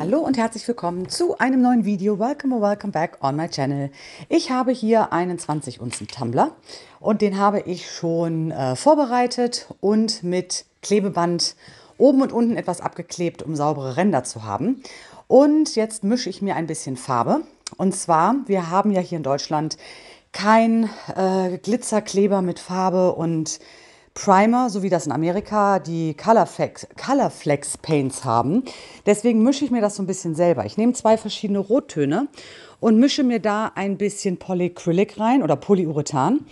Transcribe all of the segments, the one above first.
Hallo und herzlich willkommen zu einem neuen Video. Welcome or welcome back on my channel. Ich habe hier einen 20 Unzen Tumblr und den habe ich schon äh, vorbereitet und mit Klebeband oben und unten etwas abgeklebt, um saubere Ränder zu haben. Und jetzt mische ich mir ein bisschen Farbe. Und zwar, wir haben ja hier in Deutschland kein äh, Glitzerkleber mit Farbe und Primer, so wie das in Amerika die Colorflex, Colorflex Paints haben. Deswegen mische ich mir das so ein bisschen selber. Ich nehme zwei verschiedene Rottöne und mische mir da ein bisschen Polycrylic rein oder Polyurethan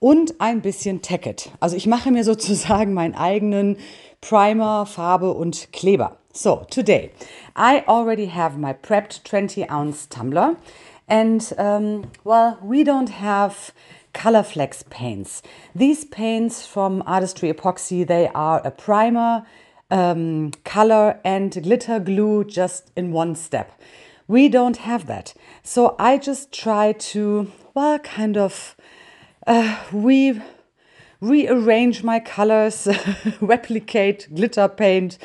und ein bisschen Tacket. Also ich mache mir sozusagen meinen eigenen Primer, Farbe und Kleber. So, today I already have my prepped 20 ounce tumbler and um, well, we don't have Colorflex paints. These paints from Artistry Epoxy, they are a primer, um, color and glitter glue just in one step. We don't have that. So I just try to, well, kind of uh, rearrange my colors, replicate glitter paint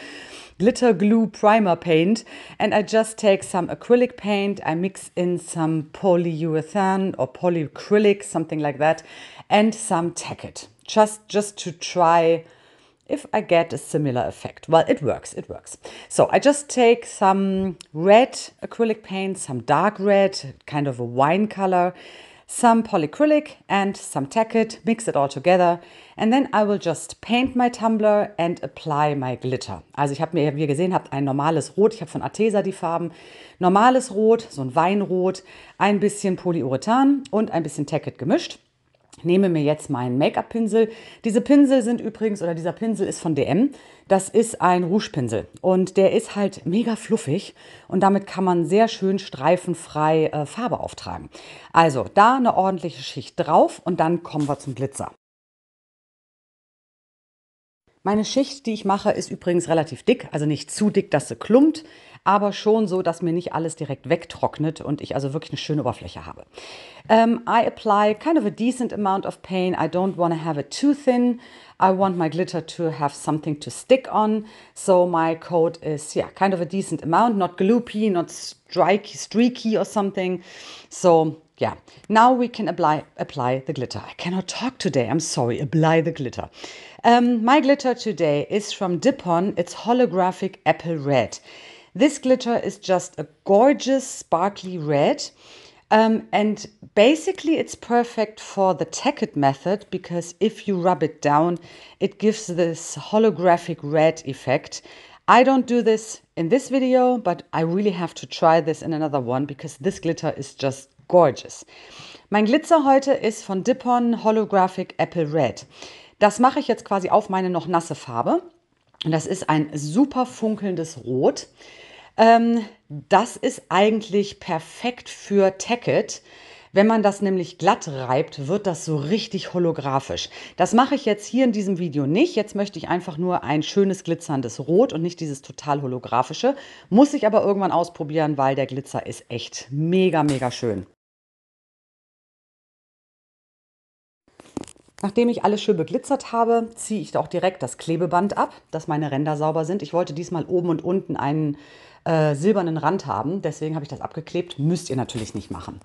glitter glue primer paint and I just take some acrylic paint, I mix in some polyurethane or polyacrylic, something like that, and some it just, just to try if I get a similar effect. Well, it works, it works. So I just take some red acrylic paint, some dark red, kind of a wine color, some polycrylic and some tacket, mix it all together and then I will just paint my tumbler and apply my glitter. Also ich habe mir, wie ihr gesehen habt, ein normales Rot, ich habe von Artesa die Farben, normales Rot, so ein Weinrot, ein bisschen Polyurethan und ein bisschen Tacket gemischt nehme mir jetzt meinen Make-up-Pinsel. Diese Pinsel sind übrigens, oder dieser Pinsel ist von DM. Das ist ein Rouge-Pinsel und der ist halt mega fluffig und damit kann man sehr schön streifenfrei äh, Farbe auftragen. Also da eine ordentliche Schicht drauf und dann kommen wir zum Glitzer. Meine Schicht, die ich mache, ist übrigens relativ dick, also nicht zu dick, dass sie klumpt aber schon so, dass mir nicht alles direkt wegtrocknet und ich also wirklich eine schöne Oberfläche habe. Um, ähm, I apply kind of a decent amount of paint. I don't want to have it too thin. I want my glitter to have something to stick on. So my coat is, yeah, kind of a decent amount, not gloopy, not streaky, streaky or something. So yeah, now we can apply, apply the glitter. I cannot talk today, I'm sorry, apply the glitter. Um, my glitter today is from Dipon. It's holographic apple red. This glitter is just a gorgeous sparkly red. Um, and basically, it's perfect for the tacked method because if you rub it down, it gives this holographic red effect. I don't do this in this video, but I really have to try this in another one because this glitter is just gorgeous. Mein Glitzer heute ist von Dippon Holographic Apple Red. Das mache ich jetzt quasi auf meine noch nasse Farbe. Und das ist ein super funkelndes Rot. Ähm, das ist eigentlich perfekt für Tacket. Wenn man das nämlich glatt reibt, wird das so richtig holographisch. Das mache ich jetzt hier in diesem Video nicht. Jetzt möchte ich einfach nur ein schönes glitzerndes Rot und nicht dieses total holographische. Muss ich aber irgendwann ausprobieren, weil der Glitzer ist echt mega, mega schön. Nachdem ich alles schön beglitzert habe, ziehe ich auch direkt das Klebeband ab, dass meine Ränder sauber sind. Ich wollte diesmal oben und unten einen äh, silbernen Rand haben, deswegen habe ich das abgeklebt. Müsst ihr natürlich nicht machen.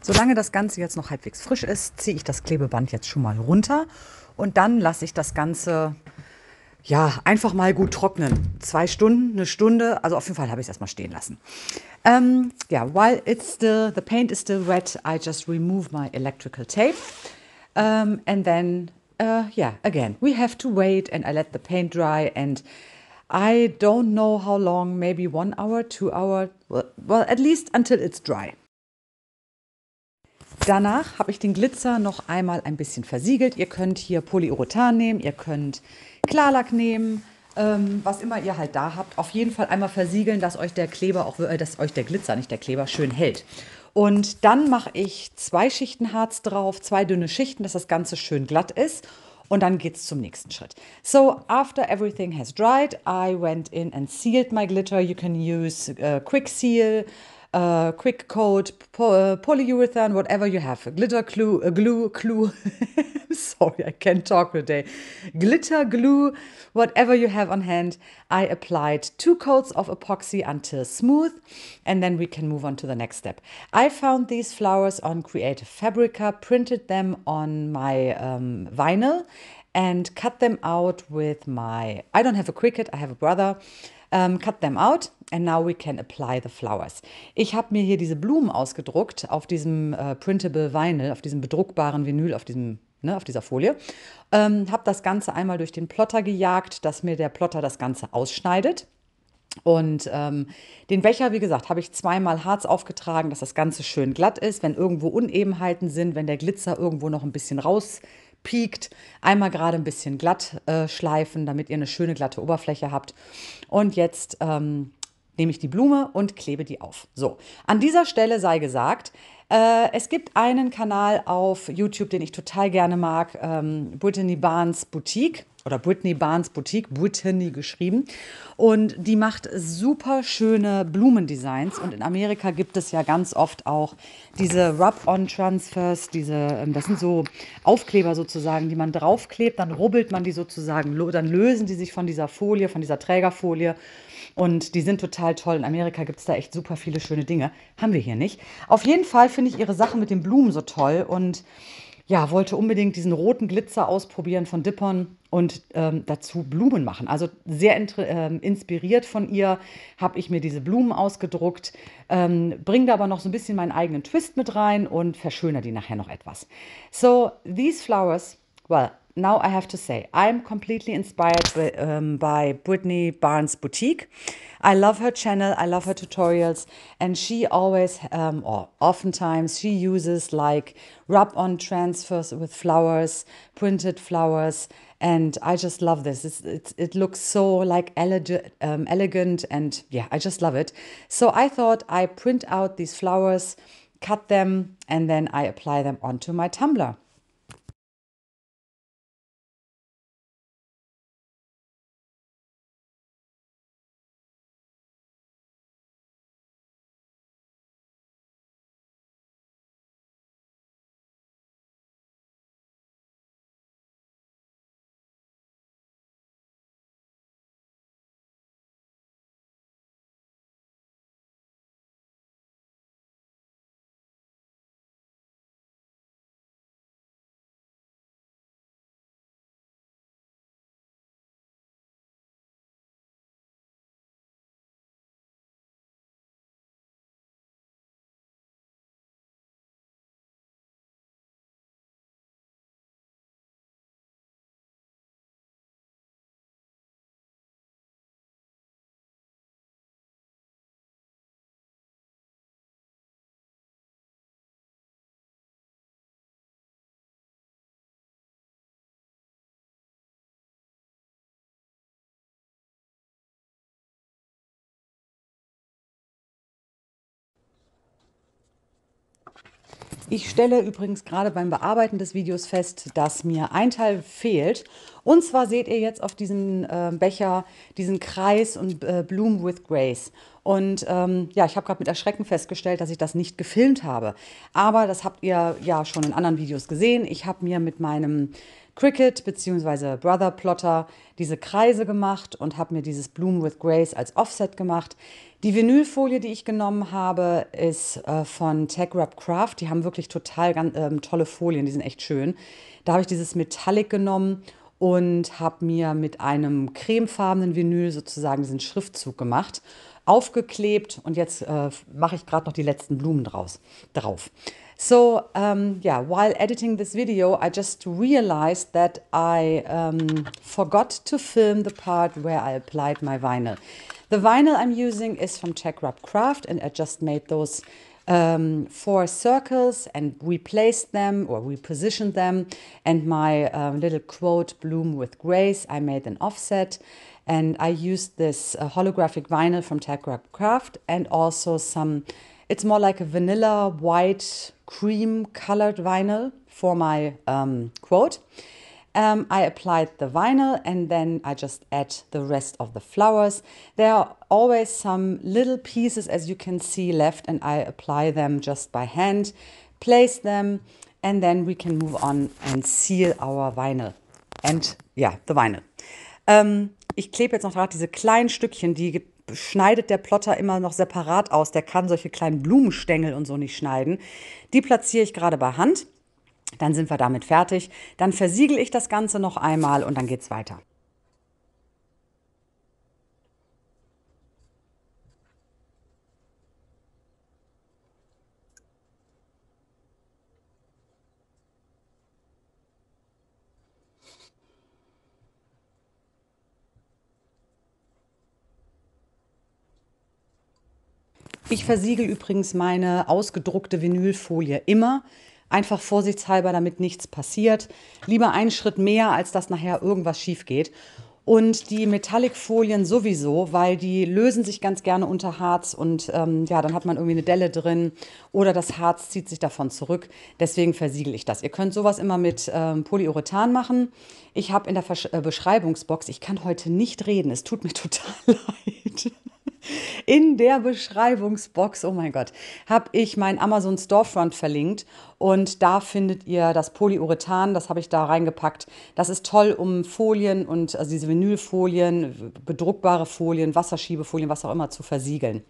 Solange das Ganze jetzt noch halbwegs frisch ist, ziehe ich das Klebeband jetzt schon mal runter und dann lasse ich das Ganze ja, einfach mal gut trocknen. Zwei Stunden, eine Stunde. Also auf jeden Fall habe ich es erstmal stehen lassen. Ähm, ja, while it's still, the paint is still wet, I just remove my electrical tape. Um, and then, uh, yeah, again, we have to wait and I let the paint dry and I don't know how long, maybe one hour, two hour, well, well at least until it's dry. Danach habe ich den Glitzer noch einmal ein bisschen versiegelt. Ihr könnt hier Polyurethan nehmen, ihr könnt Klarlack nehmen, ähm, was immer ihr halt da habt. Auf jeden Fall einmal versiegeln, dass euch der Kleber auch, äh, dass euch der Glitzer, nicht der Kleber, schön hält. Und dann mache ich zwei Schichten Harz drauf, zwei dünne Schichten, dass das Ganze schön glatt ist. Und dann geht's zum nächsten Schritt. So, after everything has dried, I went in and sealed my glitter. You can use uh, quick seal. uh, quick coat, po polyurethane, whatever you have, glitter glue, uh, glue, glue. sorry, I can't talk today. Glitter glue, whatever you have on hand. I applied two coats of epoxy until smooth, and then we can move on to the next step. I found these flowers on Creative Fabrica, printed them on my um, vinyl, and cut them out with my. I don't have a Cricut, I have a brother. Um, ähm, cut them out and now we can apply the flowers. Ich habe mir hier diese Blumen ausgedruckt auf diesem äh, printable Vinyl, auf diesem bedruckbaren Vinyl, auf diesem ne, auf dieser Folie. Ähm, habe das Ganze einmal durch den Plotter gejagt, dass mir der Plotter das Ganze ausschneidet. Und ähm, den Becher, wie gesagt, habe ich zweimal Harz aufgetragen, dass das Ganze schön glatt ist. Wenn irgendwo Unebenheiten sind, wenn der Glitzer irgendwo noch ein bisschen raus piekt, einmal gerade ein bisschen glatt äh, schleifen, damit ihr eine schöne glatte Oberfläche habt. Und jetzt ähm, nehme ich die Blume und klebe die auf. So, an dieser Stelle sei gesagt, äh, es gibt einen Kanal auf YouTube, den ich total gerne mag, ähm, Brittany Barnes Boutique oder Britney Barnes Boutique, Brittany geschrieben. Und die macht super schöne Blumendesigns. Und in Amerika gibt es ja ganz oft auch diese Rub-on-Transfers, diese, ähm, das sind so Aufkleber sozusagen, die man draufklebt, dann rubbelt man die sozusagen, dann lösen die sich von dieser Folie, von dieser Trägerfolie. Und die sind total toll. In Amerika gibt es da echt super viele schöne Dinge. Haben wir hier nicht. Auf jeden Fall finde ich ihre Sache mit den Blumen so toll. Und ja, wollte unbedingt diesen roten Glitzer ausprobieren von Dippon und ähm, dazu Blumen machen. Also sehr äh, inspiriert von ihr habe ich mir diese Blumen ausgedruckt, ähm, bringe da aber noch so ein bisschen meinen eigenen Twist mit rein und verschönere die nachher noch etwas. So, these flowers, well, now I have to say, I'm completely inspired by, um, by Brittany Barnes Boutique. I love her channel, I love her tutorials, and she always, um, or oftentimes, she uses like rub on transfers with flowers, printed flowers, and I just love this. It's, it's, it looks so like eleg- um, elegant, and yeah, I just love it. So I thought I print out these flowers, cut them, and then I apply them onto my tumbler. Ich stelle übrigens gerade beim Bearbeiten des Videos fest, dass mir ein Teil fehlt. Und zwar seht ihr jetzt auf diesem äh, Becher diesen Kreis und äh, Bloom with Grace. Und ähm, ja, ich habe gerade mit Erschrecken festgestellt, dass ich das nicht gefilmt habe. Aber das habt ihr ja schon in anderen Videos gesehen. Ich habe mir mit meinem Cricket bzw. Brother Plotter diese Kreise gemacht und habe mir dieses Bloom with Grace als Offset gemacht. Die Vinylfolie, die ich genommen habe, ist äh, von Tech Rub Craft. Die haben wirklich total ganz, ähm, tolle Folien, die sind echt schön. Da habe ich dieses Metallic genommen und habe mir mit einem cremefarbenen Vinyl sozusagen diesen Schriftzug gemacht aufgeklebt und jetzt äh, mache ich gerade noch die letzten Blumen draus, drauf. So, um, ähm, yeah, while editing this video, I just realized that I um, ähm, forgot to film the part where I applied my vinyl. The vinyl I'm using is from Czech Rub Craft and I just made those um, four circles and replaced them or repositioned them. And my um, little quote, bloom with grace, I made an offset. And I used this uh, holographic vinyl from Tegra Craft and also some, it's more like a vanilla white cream colored vinyl for my um, quote. Um, I applied the vinyl and then I just add the rest of the flowers. There are always some little pieces as you can see left and I apply them just by hand, place them and then we can move on and seal our vinyl and yeah, the vinyl. Ähm, ich klebe jetzt noch gerade diese kleinen Stückchen, die schneidet der Plotter immer noch separat aus. Der kann solche kleinen Blumenstängel und so nicht schneiden. Die platziere ich gerade bei Hand. Dann sind wir damit fertig. Dann versiegel ich das Ganze noch einmal und dann geht's weiter. Ich versiegel übrigens meine ausgedruckte Vinylfolie immer. Einfach vorsichtshalber, damit nichts passiert. Lieber einen Schritt mehr, als dass nachher irgendwas schief geht. Und die metallic sowieso, weil die lösen sich ganz gerne unter Harz und ähm, ja, dann hat man irgendwie eine Delle drin oder das Harz zieht sich davon zurück. Deswegen versiegel ich das. Ihr könnt sowas immer mit ähm, Polyurethan machen. Ich habe in der Versch äh, Beschreibungsbox, ich kann heute nicht reden, es tut mir total leid in der Beschreibungsbox, oh mein Gott, habe ich mein Amazon Storefront verlinkt und da findet ihr das Polyurethan, das habe ich da reingepackt. Das ist toll, um Folien und also diese Vinylfolien, bedruckbare Folien, Wasserschiebefolien, was auch immer zu versiegeln.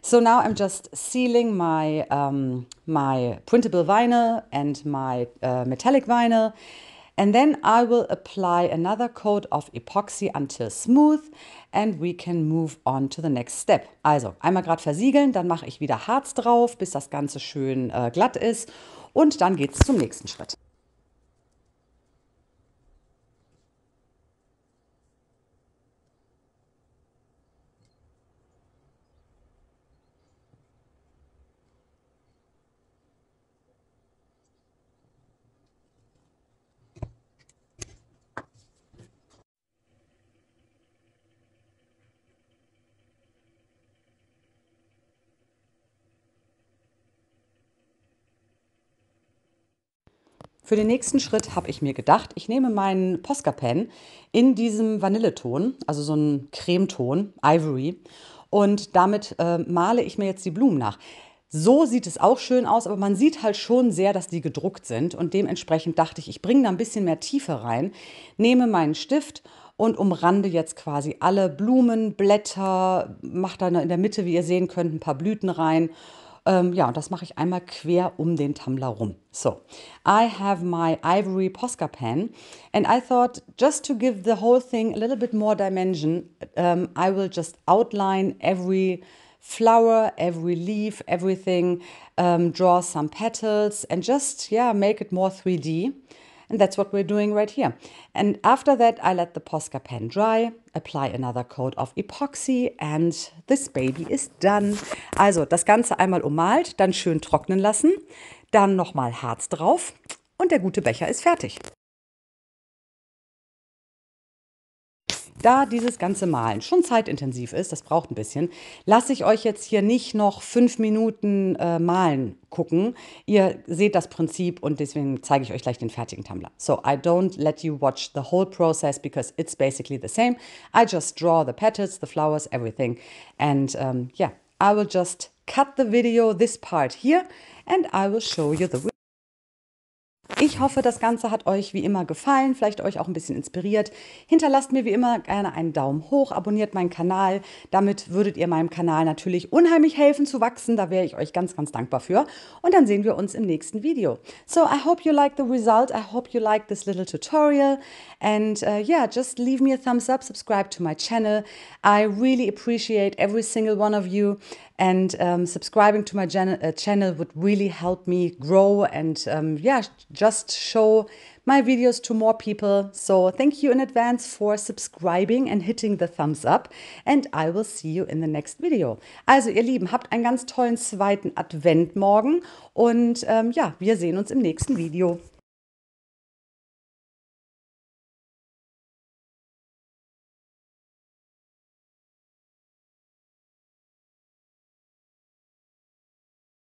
So now I'm just sealing my, um, ähm, my printable vinyl and my uh, metallic vinyl. And then I will apply another coat of epoxy until smooth and we can move on to the next step. Also einmal gerade versiegeln, dann mache ich wieder Harz drauf, bis das Ganze schön äh, glatt ist und dann geht es zum nächsten Schritt. Für den nächsten Schritt habe ich mir gedacht, ich nehme meinen Posca Pen in diesem Vanilleton, also so einen Cremeton, Ivory, und damit äh, male ich mir jetzt die Blumen nach. So sieht es auch schön aus, aber man sieht halt schon sehr, dass die gedruckt sind und dementsprechend dachte ich, ich bringe da ein bisschen mehr Tiefe rein, nehme meinen Stift und umrande jetzt quasi alle Blumen, Blätter, mache da in der Mitte, wie ihr sehen könnt, ein paar Blüten rein ähm, ja, und das mache ich einmal quer um den Tumblr rum. So, I have my ivory Posca pen and I thought just to give the whole thing a little bit more dimension, um, I will just outline every flower, every leaf, everything, um, draw some petals and just, yeah, make it more 3D. And that's what we're doing right here. And after that, I let the Posca pen dry apply another coat of epoxy and this baby is done. Also das Ganze einmal ummalt, dann schön trocknen lassen, dann nochmal Harz drauf und der gute Becher ist fertig. da dieses ganze Malen schon zeitintensiv ist, das braucht ein bisschen, lasse ich euch jetzt hier nicht noch fünf Minuten äh, malen gucken. Ihr seht das Prinzip und deswegen zeige ich euch gleich den fertigen Tumblr. So, I don't let you watch the whole process because it's basically the same. I just draw the petals, the flowers, everything. And um, yeah, I will just cut the video, this part here, and I will show you the... Ich hoffe, das Ganze hat euch wie immer gefallen, vielleicht euch auch ein bisschen inspiriert. Hinterlasst mir wie immer gerne einen Daumen hoch, abonniert meinen Kanal. Damit würdet ihr meinem Kanal natürlich unheimlich helfen zu wachsen. Da wäre ich euch ganz, ganz dankbar für. Und dann sehen wir uns im nächsten Video. So, I hope you like the result. I hope you like this little tutorial. And uh, yeah, just leave me a thumbs up, subscribe to my channel. I really appreciate every single one of you. And um, subscribing to my uh, channel would really help me grow and, um, yeah, just show my videos to more people. So thank you in advance for subscribing and hitting the thumbs up. And I will see you in the next video. Also, ihr Lieben, habt einen ganz tollen zweiten Advent morgen. Und ähm, ja, wir sehen uns im nächsten Video.